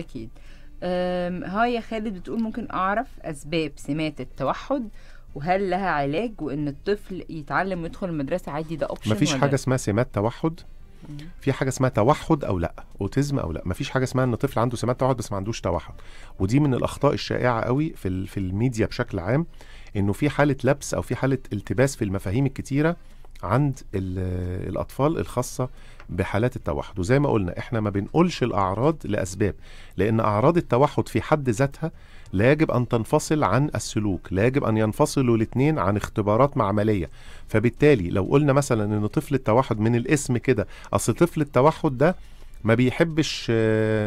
اكيد هاي خالد بتقول ممكن اعرف اسباب سمات التوحد وهل لها علاج وان الطفل يتعلم ويدخل المدرسه عادي ده اوبشن مفيش حاجه اسمها سمات توحد في حاجه اسمها توحد او لا اوتيزم او لا مفيش حاجه اسمها ان طفل عنده سمات توحد بس ما عندوش توحد ودي من الاخطاء الشائعه قوي في في الميديا بشكل عام انه في حاله لبس او في حاله التباس في المفاهيم الكتيره عند الاطفال الخاصه بحالات التوحد وزي ما قلنا احنا ما بنقولش الاعراض لاسباب لان اعراض التوحد في حد ذاتها لا يجب ان تنفصل عن السلوك لا يجب ان ينفصلوا الاثنين عن اختبارات معمليه فبالتالي لو قلنا مثلا ان طفل التوحد من الاسم كده اصل طفل التوحد ده ما بيحبش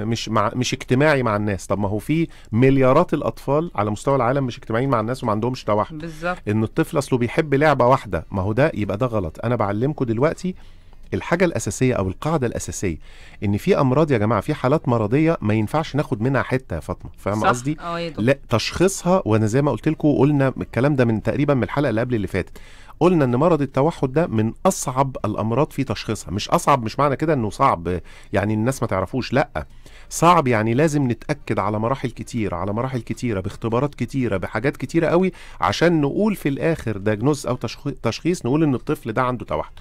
مش مع مش اجتماعي مع الناس طب ما هو في مليارات الاطفال على مستوى العالم مش اجتماعيين مع الناس وما عندهمش توحد بالظبط ان الطفل اصله بيحب لعبه واحده ما هو ده يبقى ده غلط انا بعلمكم دلوقتي الحاجة الأساسية أو القاعدة الأساسية إن في أمراض يا جماعة في حالات مرضية ما ينفعش ناخد منها حتة يا فاطمة فاهم قصدي؟ اه، لا تشخيصها وأنا زي ما قلت لكم قلنا الكلام ده من تقريبا من الحلقة اللي قبل اللي فاتت قلنا ان مرض التوحد ده من اصعب الامراض في تشخيصها مش اصعب مش معنى كده انه صعب يعني الناس ما تعرفوش لا صعب يعني لازم نتاكد على مراحل كتير على مراحل كتيره باختبارات كتيره بحاجات كتيره قوي عشان نقول في الاخر داجنوز او تشخيص نقول ان الطفل ده عنده توحد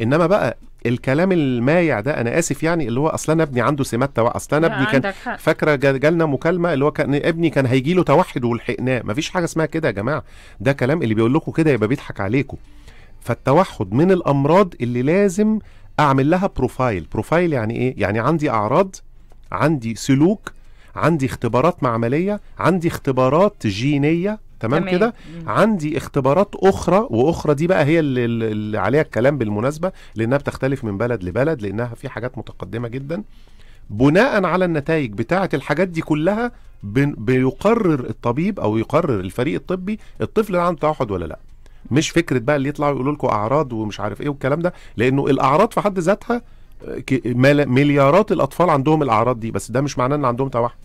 انما بقى الكلام المايع ده انا اسف يعني اللي هو اصلا انا ابني عنده سمات توحد اصلا انا ابني كان فاكره جالنا مكالمه اللي هو كان ابني كان هيجي له توحد ولحقناه مفيش حاجه اسمها كده يا جماعه ده كلام اللي بيقول لكم كده يبقى بيضحك عليكم فالتوحد من الامراض اللي لازم اعمل لها بروفايل بروفايل يعني ايه يعني عندي اعراض عندي سلوك عندي اختبارات معمليه عندي اختبارات جينيه تمام, كده عندي اختبارات اخرى واخرى دي بقى هي اللي, اللي عليها الكلام بالمناسبه لانها بتختلف من بلد لبلد لانها في حاجات متقدمه جدا بناء على النتائج بتاعه الحاجات دي كلها بيقرر الطبيب او يقرر الفريق الطبي الطفل عنده توحد ولا لا مش فكره بقى اللي يطلعوا يقولوا لكم اعراض ومش عارف ايه والكلام ده لانه الاعراض في حد ذاتها آه، مليارات الاطفال عندهم الاعراض دي بس ده مش معناه ان عندهم توحد